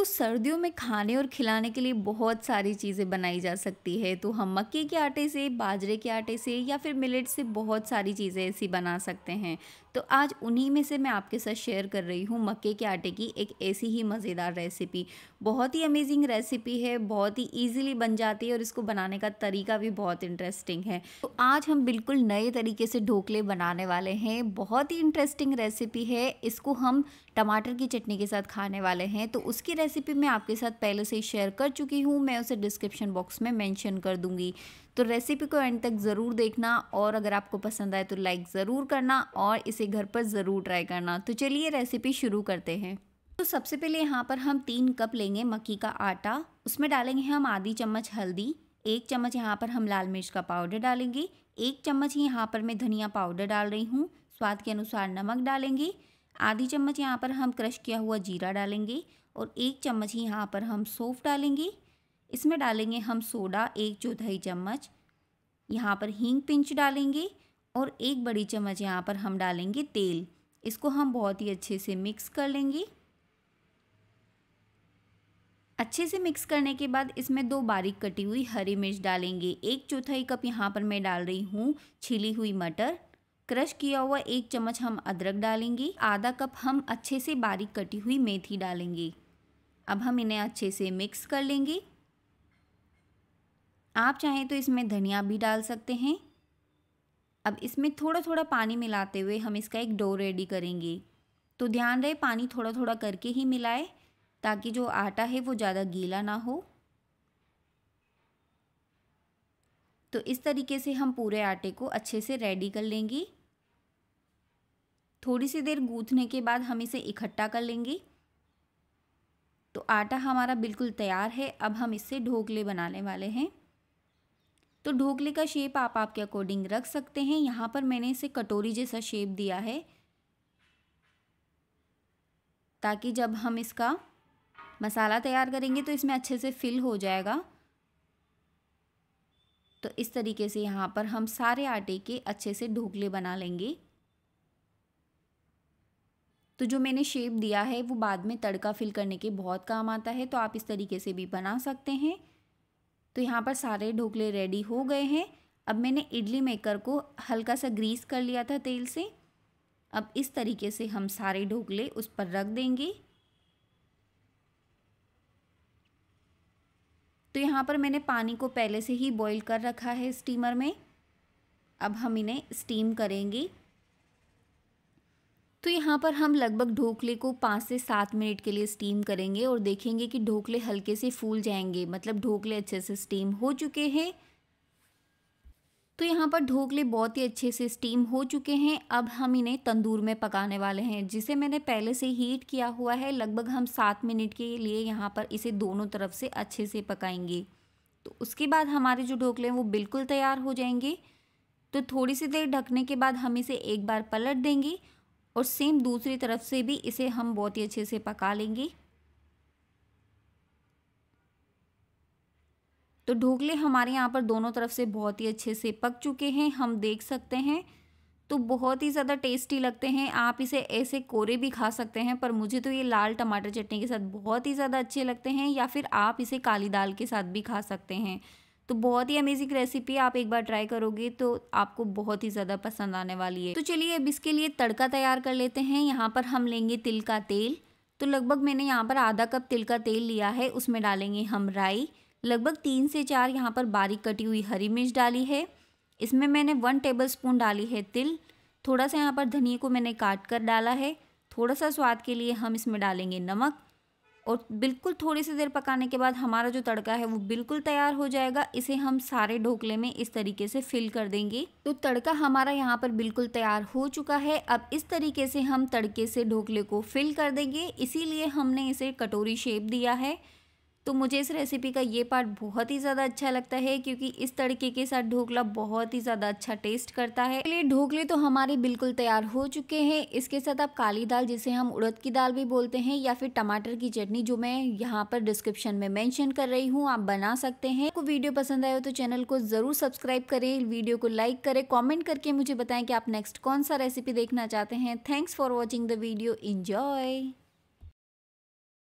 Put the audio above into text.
तो सर्दियों में खाने और खिलाने के लिए बहुत सारी चीज़ें बनाई जा सकती है तो हम मक्के के आटे से बाजरे के आटे से या फिर मिलेट से बहुत सारी चीज़ें ऐसी बना सकते हैं तो आज उन्हीं में से मैं आपके साथ शेयर कर रही हूँ मक्के के आटे की एक ऐसी ही मज़ेदार रेसिपी बहुत ही अमेजिंग रेसिपी है बहुत ही ईजिली बन जाती है और इसको बनाने का तरीका भी बहुत इंटरेस्टिंग है तो आज हम बिल्कुल नए तरीके से ढोकले बनाने वाले हैं बहुत ही इंटरेस्टिंग रेसिपी है इसको हम टमाटर की चटनी के साथ खाने वाले हैं तो उसकी रेसिपी मैं आपके साथ पहले से ही शेयर कर चुकी हूँ मैं उसे डिस्क्रिप्शन बॉक्स में मेंशन कर दूंगी तो रेसिपी को एंड तक ज़रूर देखना और अगर आपको पसंद आए तो लाइक ज़रूर करना और इसे घर पर ज़रूर ट्राई करना तो चलिए रेसिपी शुरू करते हैं तो सबसे पहले यहाँ पर हम तीन कप लेंगे मक्की का आटा उसमें डालेंगे हम आधी चम्मच हल्दी एक चम्मच यहाँ पर हम लाल मिर्च का पाउडर डालेंगे एक चम्मच ही यहाँ पर मैं धनिया पाउडर डाल रही हूँ स्वाद के अनुसार नमक डालेंगे आधी चम्मच यहाँ पर हम क्रश किया हुआ जीरा डालेंगे और एक चम्मच ही यहाँ पर हम सोफ डालेंगे इसमें डालेंगे हम सोडा एक चौथाई चम्मच यहाँ पर हींग पिंच डालेंगे और एक बड़ी चम्मच यहाँ पर हम डालेंगे तेल इसको हम बहुत ही अच्छे से मिक्स कर लेंगे अच्छे से मिक्स करने के बाद इसमें दो बारीक कटी हुई हरी मिर्च डालेंगे एक चौथाई कप यहाँ पर मैं डाल रही हूँ छिली हुई मटर क्रश किया हुआ एक चम्मच हम अदरक डालेंगे आधा कप हम अच्छे से बारीक कटी हुई मेथी डालेंगे अब हम इन्हें अच्छे से मिक्स कर लेंगे आप चाहें तो इसमें धनिया भी डाल सकते हैं अब इसमें थोड़ा थोड़ा पानी मिलाते हुए हम इसका एक डो रेडी करेंगे तो ध्यान रहे पानी थोड़ा थोड़ा करके ही मिलाए ताकि जो आटा है वो ज़्यादा गीला ना हो तो इस तरीके से हम पूरे आटे को अच्छे से रेडी कर लेंगे थोड़ी सी देर गूँथने के बाद हम इसे इकट्ठा कर लेंगे तो आटा हमारा बिल्कुल तैयार है अब हम इससे ढोकले बनाने वाले हैं तो ढोकले का शेप आप आपके अकॉर्डिंग रख सकते हैं यहाँ पर मैंने इसे कटोरी जैसा शेप दिया है ताकि जब हम इसका मसाला तैयार करेंगे तो इसमें अच्छे से फिल हो जाएगा तो इस तरीके से यहाँ पर हम सारे आटे के अच्छे से ढोकले बना लेंगे तो जो मैंने शेप दिया है वो बाद में तड़का फिल करने के बहुत काम आता है तो आप इस तरीके से भी बना सकते हैं तो यहाँ पर सारे ढोकले रेडी हो गए हैं अब मैंने इडली मेकर को हल्का सा ग्रीस कर लिया था तेल से अब इस तरीके से हम सारे ढोकले उस पर रख देंगे तो यहाँ पर मैंने पानी को पहले से ही बॉईल कर रखा है स्टीमर में अब हम इन्हें स्टीम करेंगे तो यहाँ पर हम लगभग ढोकले को पाँच से सात मिनट के लिए स्टीम करेंगे और देखेंगे कि ढोकले हल्के से फूल जाएंगे मतलब ढोकले अच्छे से स्टीम हो चुके हैं तो यहाँ पर ढोकले बहुत ही अच्छे से स्टीम हो चुके हैं अब हम इन्हें तंदूर में पकाने वाले हैं जिसे मैंने पहले से हीट किया हुआ है लगभग हम सात मिनट के लिए यहाँ पर इसे दोनों तरफ से अच्छे से पकाएंगे तो उसके बाद हमारे जो ढोकले हैं वो बिल्कुल तैयार हो जाएंगे तो थोड़ी सी देर ढकने के बाद हम इसे एक बार पलट देंगे और सेम दूसरी तरफ से भी इसे हम बहुत ही अच्छे से पका लेंगे तो ढोकले हमारे यहाँ पर दोनों तरफ से बहुत ही अच्छे से पक चुके हैं हम देख सकते हैं तो बहुत ही ज़्यादा टेस्टी लगते हैं आप इसे ऐसे कोरे भी खा सकते हैं पर मुझे तो ये लाल टमाटर चटनी के साथ बहुत ही ज़्यादा अच्छे लगते हैं या फिर आप इसे काली दाल के साथ भी खा सकते हैं तो बहुत ही अमेजिंग रेसिपी आप एक बार ट्राई करोगे तो आपको बहुत ही ज़्यादा पसंद आने वाली है तो चलिए अब इसके लिए तड़का तैयार कर लेते हैं यहाँ पर हम लेंगे तिल का तेल तो लगभग मैंने यहाँ पर आधा कप तिल का तेल लिया है उसमें डालेंगे हम राई लगभग तीन से चार यहाँ पर बारीक कटी हुई हरी मिर्च डाली है इसमें मैंने वन टेबल स्पून डाली है तिल थोड़ा सा यहाँ पर धनिए को मैंने काट कर डाला है थोड़ा सा स्वाद के लिए हम इसमें डालेंगे नमक और बिल्कुल थोड़ी सी देर पकाने के बाद हमारा जो तड़का है वो बिल्कुल तैयार हो जाएगा इसे हम सारे ढोकले में इस तरीके से फिल कर देंगे तो तड़का हमारा यहाँ पर बिल्कुल तैयार हो चुका है अब इस तरीके से हम तड़के से ढोकले को फिल कर देंगे इसीलिए हमने इसे कटोरी शेप दिया है तो मुझे इस रेसिपी का ये पार्ट बहुत ही ज़्यादा अच्छा लगता है क्योंकि इस तड़के के साथ ढोकला बहुत ही ज़्यादा अच्छा टेस्ट करता है इसलिए ढोकले तो हमारे बिल्कुल तैयार हो चुके हैं इसके साथ आप काली दाल जिसे हम उड़द की दाल भी बोलते हैं या फिर टमाटर की चटनी जो मैं यहाँ पर डिस्क्रिप्शन में मैंशन कर रही हूँ आप बना सकते हैं आपको वीडियो पसंद आए तो चैनल को ज़रूर सब्सक्राइब करें वीडियो को लाइक करें कॉमेंट करके मुझे बताएं कि आप नेक्स्ट कौन सा रेसिपी देखना चाहते हैं thanks for watching the video enjoy